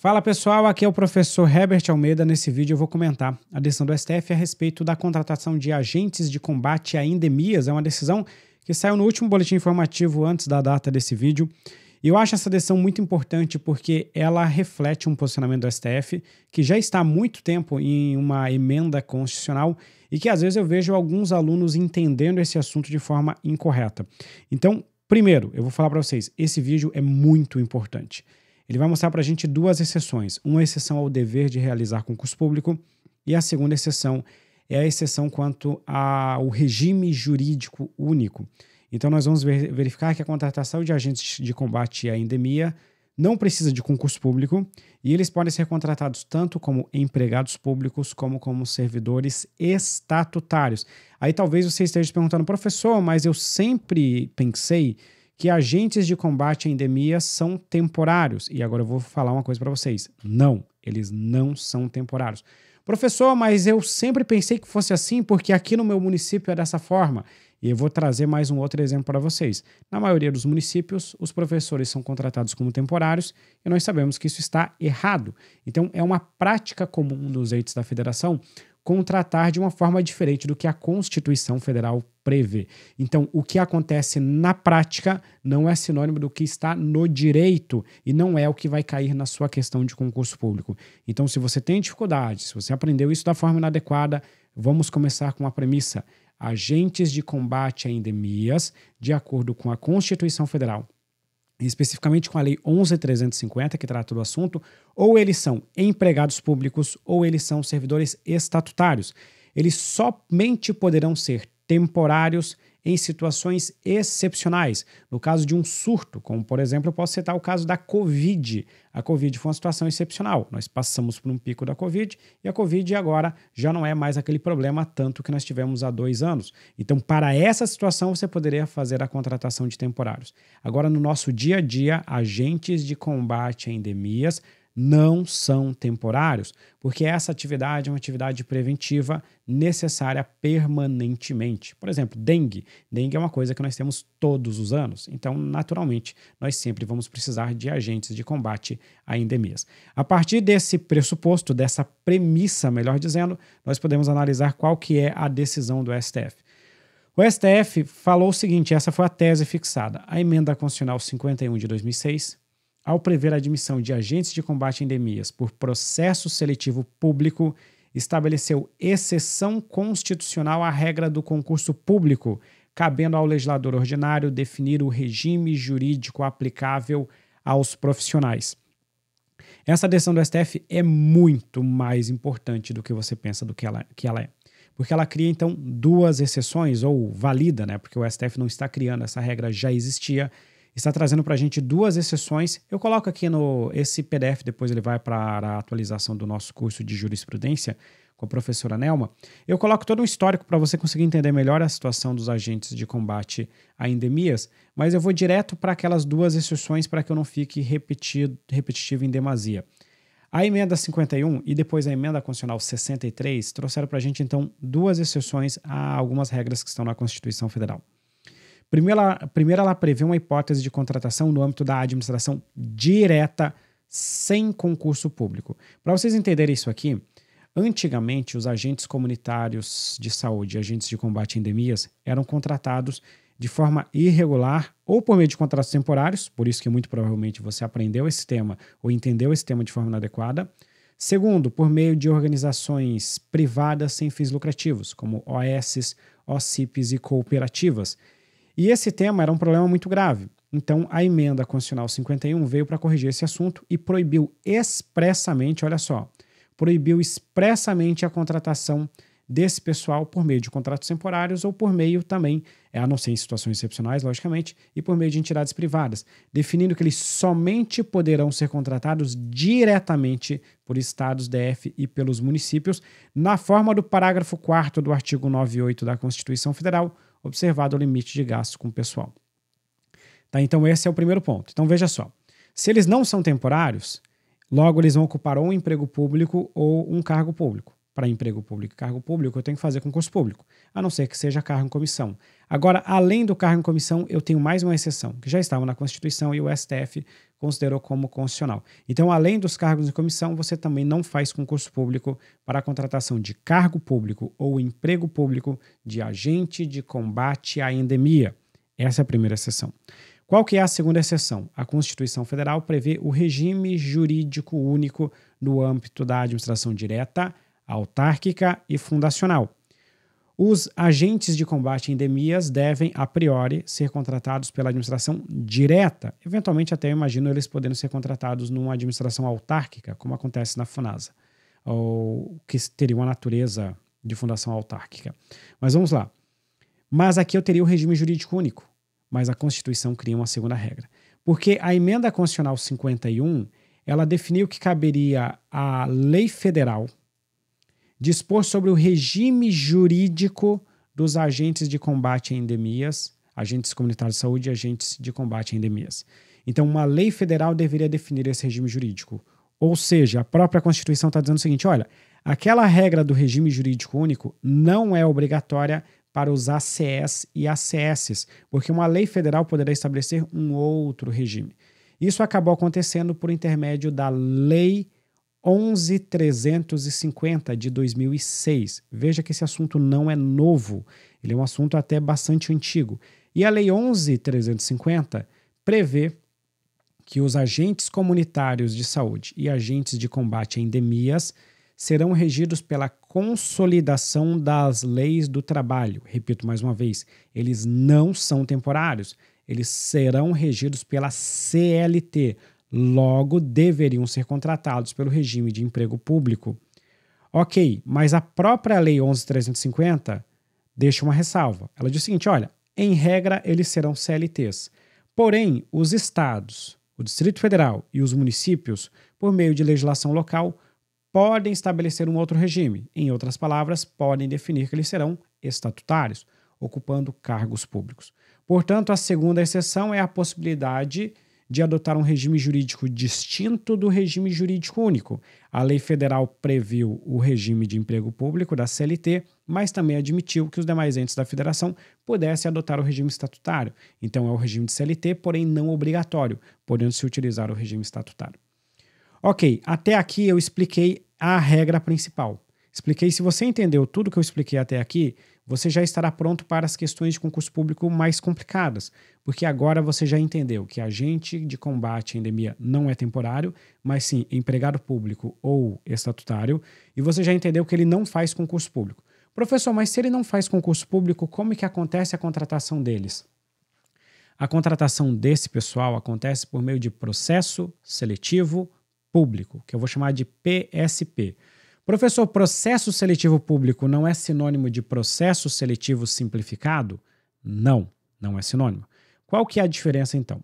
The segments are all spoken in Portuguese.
Fala pessoal, aqui é o professor Herbert Almeida. Nesse vídeo eu vou comentar a decisão do STF a respeito da contratação de agentes de combate a endemias. É uma decisão que saiu no último boletim informativo antes da data desse vídeo. E eu acho essa decisão muito importante porque ela reflete um posicionamento do STF que já está há muito tempo em uma emenda constitucional e que às vezes eu vejo alguns alunos entendendo esse assunto de forma incorreta. Então, primeiro, eu vou falar para vocês, esse vídeo é muito importante. Ele vai mostrar para a gente duas exceções. Uma exceção ao dever de realizar concurso público e a segunda exceção é a exceção quanto ao regime jurídico único. Então, nós vamos verificar que a contratação de agentes de combate à endemia não precisa de concurso público e eles podem ser contratados tanto como empregados públicos como como servidores estatutários. Aí talvez você esteja perguntando, professor, mas eu sempre pensei que agentes de combate à endemia são temporários. E agora eu vou falar uma coisa para vocês. Não, eles não são temporários. Professor, mas eu sempre pensei que fosse assim porque aqui no meu município é dessa forma. E eu vou trazer mais um outro exemplo para vocês. Na maioria dos municípios, os professores são contratados como temporários e nós sabemos que isso está errado. Então, é uma prática comum dos entes da federação contratar de uma forma diferente do que a Constituição Federal prevê. Então, o que acontece na prática não é sinônimo do que está no direito e não é o que vai cair na sua questão de concurso público. Então, se você tem dificuldade, se você aprendeu isso da forma inadequada, vamos começar com a premissa: agentes de combate a endemias, de acordo com a Constituição Federal especificamente com a Lei 11.350, que trata do assunto, ou eles são empregados públicos ou eles são servidores estatutários. Eles somente poderão ser temporários em situações excepcionais, no caso de um surto, como por exemplo, eu posso citar o caso da Covid. A Covid foi uma situação excepcional. Nós passamos por um pico da Covid e a Covid agora já não é mais aquele problema tanto que nós tivemos há dois anos. Então, para essa situação, você poderia fazer a contratação de temporários. Agora, no nosso dia a dia, agentes de combate a endemias não são temporários, porque essa atividade é uma atividade preventiva necessária permanentemente. Por exemplo, dengue. Dengue é uma coisa que nós temos todos os anos, então, naturalmente, nós sempre vamos precisar de agentes de combate a endemias. A partir desse pressuposto, dessa premissa, melhor dizendo, nós podemos analisar qual que é a decisão do STF. O STF falou o seguinte, essa foi a tese fixada. A emenda constitucional 51 de 2006 ao prever a admissão de agentes de combate a endemias por processo seletivo público, estabeleceu exceção constitucional à regra do concurso público, cabendo ao legislador ordinário definir o regime jurídico aplicável aos profissionais. Essa decisão do STF é muito mais importante do que você pensa do que ela, que ela é. Porque ela cria, então, duas exceções, ou valida, né? Porque o STF não está criando, essa regra já existia está trazendo para a gente duas exceções. Eu coloco aqui no esse PDF, depois ele vai para a atualização do nosso curso de jurisprudência com a professora Nelma. Eu coloco todo um histórico para você conseguir entender melhor a situação dos agentes de combate a endemias, mas eu vou direto para aquelas duas exceções para que eu não fique repetido, repetitivo em demasia. A emenda 51 e depois a emenda constitucional 63 trouxeram para a gente, então, duas exceções a algumas regras que estão na Constituição Federal. Primeiro ela, primeiro, ela prevê uma hipótese de contratação no âmbito da administração direta, sem concurso público. Para vocês entenderem isso aqui, antigamente os agentes comunitários de saúde, agentes de combate a endemias, eram contratados de forma irregular ou por meio de contratos temporários, por isso que muito provavelmente você aprendeu esse tema ou entendeu esse tema de forma inadequada. Segundo, por meio de organizações privadas sem fins lucrativos, como OS, OCPs e cooperativas e esse tema era um problema muito grave. Então, a emenda constitucional 51 veio para corrigir esse assunto e proibiu expressamente, olha só, proibiu expressamente a contratação desse pessoal por meio de contratos temporários ou por meio também, a não ser em situações excepcionais, logicamente, e por meio de entidades privadas, definindo que eles somente poderão ser contratados diretamente por estados, DF e pelos municípios, na forma do parágrafo 4 do artigo 98 da Constituição Federal, observado o limite de gastos com o pessoal. Tá, então, esse é o primeiro ponto. Então, veja só. Se eles não são temporários, logo eles vão ocupar ou um emprego público ou um cargo público. Para emprego público e cargo público, eu tenho que fazer concurso público, a não ser que seja cargo em comissão. Agora, além do cargo em comissão, eu tenho mais uma exceção, que já estava na Constituição e o STF considerou como constitucional. Então, além dos cargos em comissão, você também não faz concurso público para a contratação de cargo público ou emprego público de agente de combate à endemia. Essa é a primeira exceção. Qual que é a segunda exceção? A Constituição Federal prevê o regime jurídico único no âmbito da administração direta, autárquica e fundacional. Os agentes de combate a endemias devem, a priori, ser contratados pela administração direta. Eventualmente, até eu imagino eles podendo ser contratados numa administração autárquica, como acontece na FUNASA, ou que teria uma natureza de fundação autárquica. Mas vamos lá. Mas aqui eu teria o regime jurídico único, mas a Constituição cria uma segunda regra. Porque a emenda constitucional 51, ela definiu que caberia à lei federal dispor sobre o regime jurídico dos agentes de combate a endemias, agentes comunitários de saúde e agentes de combate a endemias. Então, uma lei federal deveria definir esse regime jurídico. Ou seja, a própria Constituição está dizendo o seguinte: olha, aquela regra do regime jurídico único não é obrigatória para os ACS e ACSs, porque uma lei federal poderá estabelecer um outro regime. Isso acabou acontecendo por intermédio da Lei 11350 de 2006. Veja que esse assunto não é novo, ele é um assunto até bastante antigo. E a Lei 11350 prevê que os agentes comunitários de saúde e agentes de combate a endemias serão regidos pela consolidação das leis do trabalho. Repito mais uma vez, eles não são temporários, eles serão regidos pela CLT, logo deveriam ser contratados pelo regime de emprego público. Ok, mas a própria Lei 11.350 deixa uma ressalva. Ela diz o seguinte: olha, em regra eles serão CLTs. Porém, os estados, o Distrito Federal e os municípios, por meio de legislação local, podem estabelecer um outro regime. Em outras palavras, podem definir que eles serão estatutários, ocupando cargos públicos. Portanto, a segunda exceção é a possibilidade de adotar um regime jurídico distinto do regime jurídico único. A lei federal previu o regime de emprego público da CLT, mas também admitiu que os demais entes da federação pudessem adotar o regime estatutário. Então é o regime de CLT, porém não obrigatório, podendo se utilizar o regime estatutário. Ok, até aqui eu expliquei a regra principal. Expliquei, se você entendeu tudo que eu expliquei até aqui, você já estará pronto para as questões de concurso público mais complicadas, porque agora você já entendeu que agente de combate à endemia não é temporário, mas sim empregado público ou estatutário, e você já entendeu que ele não faz concurso público. Professor, mas se ele não faz concurso público, como é que acontece a contratação deles? A contratação desse pessoal acontece por meio de processo seletivo público, que eu vou chamar de PSP. Professor, processo seletivo público não é sinônimo de processo seletivo simplificado? Não, não é sinônimo. Qual que é a diferença então?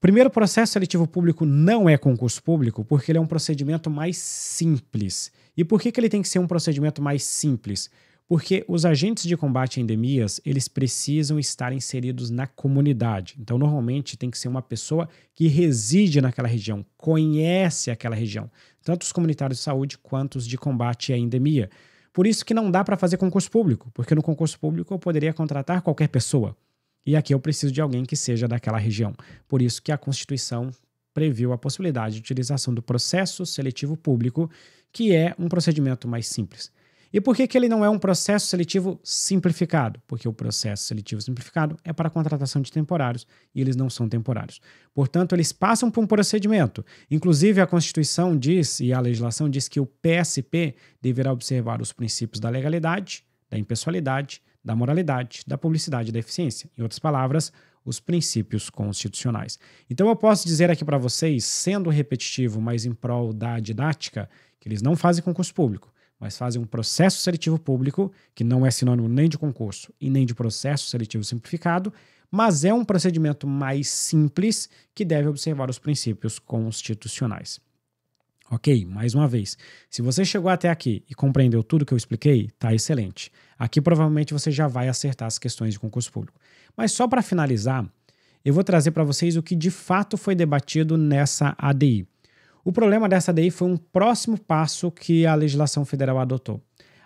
Primeiro, processo seletivo público não é concurso público porque ele é um procedimento mais simples. E por que, que ele tem que ser um procedimento mais simples? Porque os agentes de combate a endemias, eles precisam estar inseridos na comunidade. Então, normalmente tem que ser uma pessoa que reside naquela região, conhece aquela região, tanto os comunitários de saúde quanto os de combate à endemia. Por isso que não dá para fazer concurso público, porque no concurso público eu poderia contratar qualquer pessoa. E aqui eu preciso de alguém que seja daquela região. Por isso que a Constituição previu a possibilidade de utilização do processo seletivo público, que é um procedimento mais simples. E por que, que ele não é um processo seletivo simplificado? Porque o processo seletivo simplificado é para a contratação de temporários e eles não são temporários. Portanto, eles passam por um procedimento. Inclusive, a Constituição diz e a legislação diz que o PSP deverá observar os princípios da legalidade, da impessoalidade, da moralidade, da publicidade e da eficiência. Em outras palavras, os princípios constitucionais. Então, eu posso dizer aqui para vocês, sendo repetitivo, mas em prol da didática, que eles não fazem concurso público mas fazem um processo seletivo público, que não é sinônimo nem de concurso e nem de processo seletivo simplificado, mas é um procedimento mais simples que deve observar os princípios constitucionais. Ok, mais uma vez, se você chegou até aqui e compreendeu tudo que eu expliquei, tá excelente. Aqui provavelmente você já vai acertar as questões de concurso público. Mas só para finalizar, eu vou trazer para vocês o que de fato foi debatido nessa ADI. O problema dessa DI foi um próximo passo que a legislação federal adotou.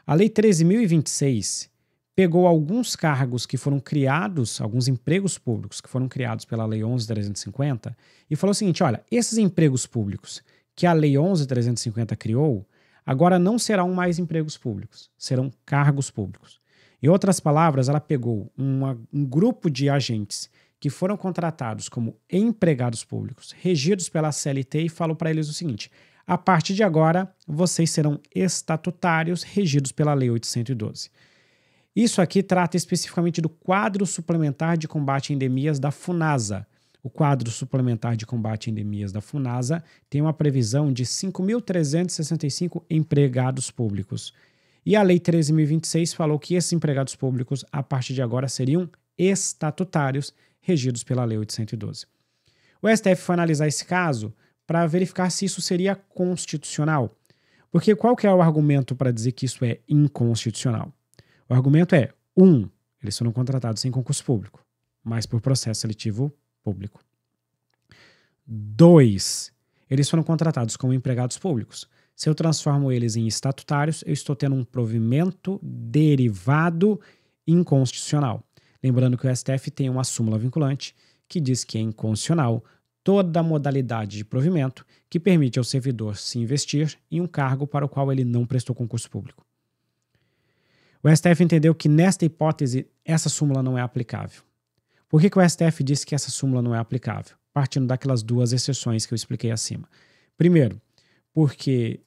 A Lei 13.026 pegou alguns cargos que foram criados, alguns empregos públicos que foram criados pela Lei 11.350 e falou o seguinte: olha, esses empregos públicos que a Lei 11.350 criou, agora não serão mais empregos públicos, serão cargos públicos. Em outras palavras, ela pegou uma, um grupo de agentes que foram contratados como empregados públicos, regidos pela CLT, e falo para eles o seguinte: a partir de agora, vocês serão estatutários regidos pela Lei 812. Isso aqui trata especificamente do quadro suplementar de combate a endemias da FUNASA. O quadro suplementar de combate a endemias da FUNASA tem uma previsão de 5.365 empregados públicos. E a Lei 13.026 falou que esses empregados públicos, a partir de agora, seriam estatutários regidos pela Lei 812. O STF foi analisar esse caso para verificar se isso seria constitucional. Porque qual que é o argumento para dizer que isso é inconstitucional? O argumento é, um, eles foram contratados sem concurso público, mas por processo seletivo público. Dois, eles foram contratados como empregados públicos. Se eu transformo eles em estatutários, eu estou tendo um provimento derivado inconstitucional. Lembrando que o STF tem uma súmula vinculante que diz que é inconstitucional toda modalidade de provimento que permite ao servidor se investir em um cargo para o qual ele não prestou concurso público. O STF entendeu que, nesta hipótese, essa súmula não é aplicável. Por que, que o STF disse que essa súmula não é aplicável? Partindo daquelas duas exceções que eu expliquei acima. Primeiro, porque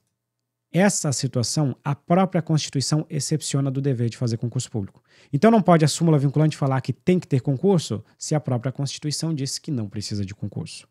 essa situação, a própria Constituição excepciona do dever de fazer concurso público. Então não pode a súmula vinculante falar que tem que ter concurso se a própria Constituição disse que não precisa de concurso.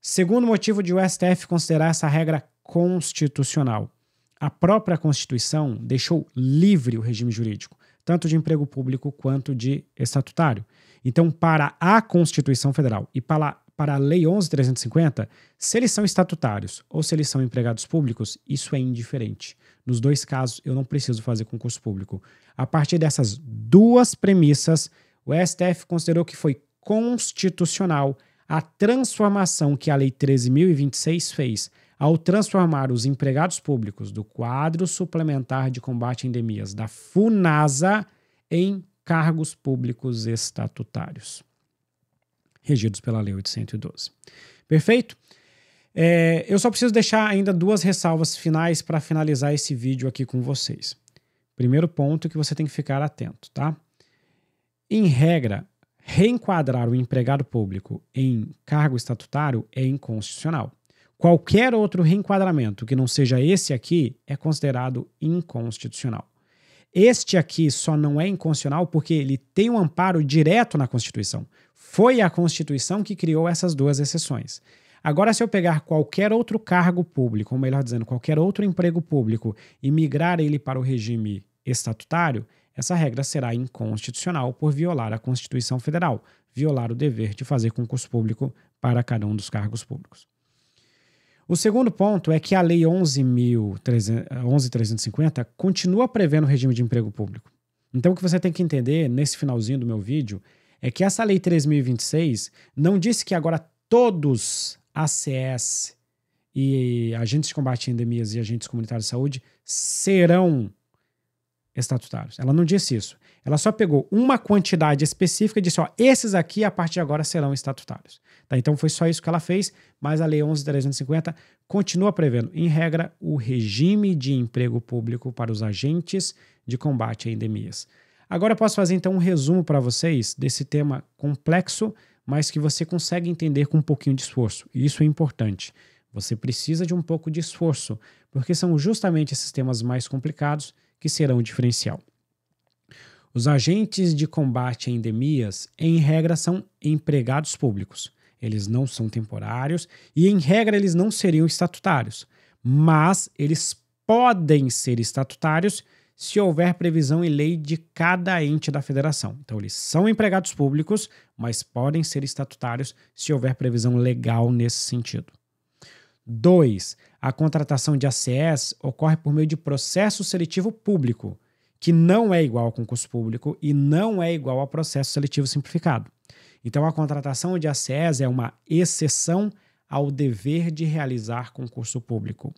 Segundo motivo de o STF considerar essa regra constitucional. A própria Constituição deixou livre o regime jurídico, tanto de emprego público quanto de estatutário. Então, para a Constituição Federal e para, para a Lei 11.350, se eles são estatutários ou se eles são empregados públicos, isso é indiferente. Nos dois casos, eu não preciso fazer concurso público. A partir dessas duas premissas, o STF considerou que foi constitucional a transformação que a Lei 13.026 fez ao transformar os empregados públicos do quadro suplementar de combate a endemias da FUNASA em cargos públicos estatutários regidos pela Lei 812. Perfeito? É, eu só preciso deixar ainda duas ressalvas finais para finalizar esse vídeo aqui com vocês. Primeiro ponto que você tem que ficar atento, tá? Em regra, reenquadrar o empregado público em cargo estatutário é inconstitucional. Qualquer outro reenquadramento que não seja esse aqui é considerado inconstitucional. Este aqui só não é inconstitucional porque ele tem um amparo direto na Constituição. Foi a Constituição que criou essas duas exceções. Agora, se eu pegar qualquer outro cargo público, ou melhor dizendo, qualquer outro emprego público, e migrar ele para o regime estatutário, essa regra será inconstitucional por violar a Constituição Federal, violar o dever de fazer concurso público para cada um dos cargos públicos. O segundo ponto é que a Lei 11.350 continua prevendo o regime de emprego público. Então, o que você tem que entender nesse finalzinho do meu vídeo é que essa Lei 3.026 não disse que agora todos ACS e agentes de combate a endemias e agentes comunitários de saúde serão estatutários. Ela não disse isso. Ela só pegou uma quantidade específica e disse: ó, esses aqui a partir de agora serão estatutários. Tá, então foi só isso que ela fez, mas a Lei 11.350 continua prevendo, em regra, o regime de emprego público para os agentes de combate a endemias. Agora eu posso fazer então um resumo para vocês desse tema complexo, mas que você consegue entender com um pouquinho de esforço. E isso é importante. Você precisa de um pouco de esforço, porque são justamente esses temas mais complicados que serão o diferencial. Os agentes de combate a endemias, em regra, são empregados públicos eles não são temporários e, em regra, eles não seriam estatutários, mas eles podem ser estatutários se houver previsão em lei de cada ente da federação. Então, eles são empregados públicos, mas podem ser estatutários se houver previsão legal nesse sentido. 2. A contratação de ACS ocorre por meio de processo seletivo público, que não é igual ao concurso público e não é igual ao processo seletivo simplificado. Então, a contratação de ACES é uma exceção ao dever de realizar concurso público.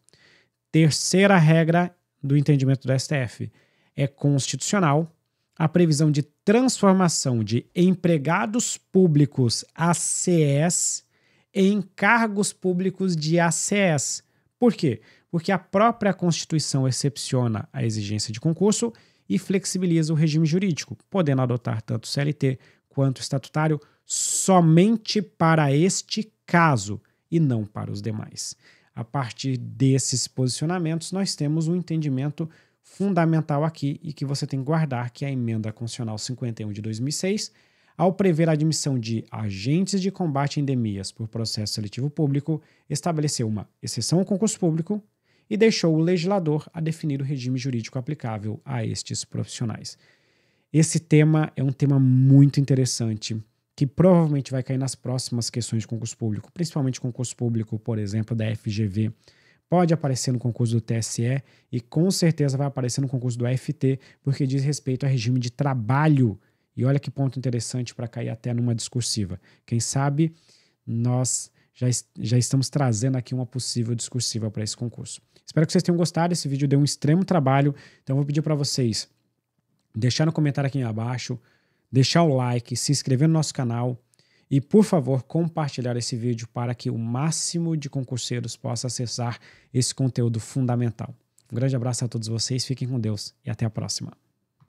Terceira regra do entendimento do STF: é constitucional a previsão de transformação de empregados públicos aces em cargos públicos de aces. Por quê? Porque a própria Constituição excepciona a exigência de concurso e flexibiliza o regime jurídico, podendo adotar tanto CLT quanto estatutário somente para este caso e não para os demais. A partir desses posicionamentos, nós temos um entendimento fundamental aqui e que você tem que guardar, que é a emenda constitucional 51 de 2006, ao prever a admissão de agentes de combate a endemias por processo seletivo público, estabeleceu uma exceção ao concurso público e deixou o legislador a definir o regime jurídico aplicável a estes profissionais. Esse tema é um tema muito interessante que provavelmente vai cair nas próximas questões de concurso público, principalmente concurso público, por exemplo, da FGV, pode aparecer no concurso do TSE e com certeza vai aparecer no concurso do FT, porque diz respeito a regime de trabalho. E olha que ponto interessante para cair até numa discursiva. Quem sabe nós já, já estamos trazendo aqui uma possível discursiva para esse concurso. Espero que vocês tenham gostado. Esse vídeo deu um extremo trabalho, então eu vou pedir para vocês deixar no comentário aqui abaixo deixar o like, se inscrever no nosso canal e, por favor, compartilhar esse vídeo para que o máximo de concurseiros possa acessar esse conteúdo fundamental. Um grande abraço a todos vocês, fiquem com Deus e até a próxima.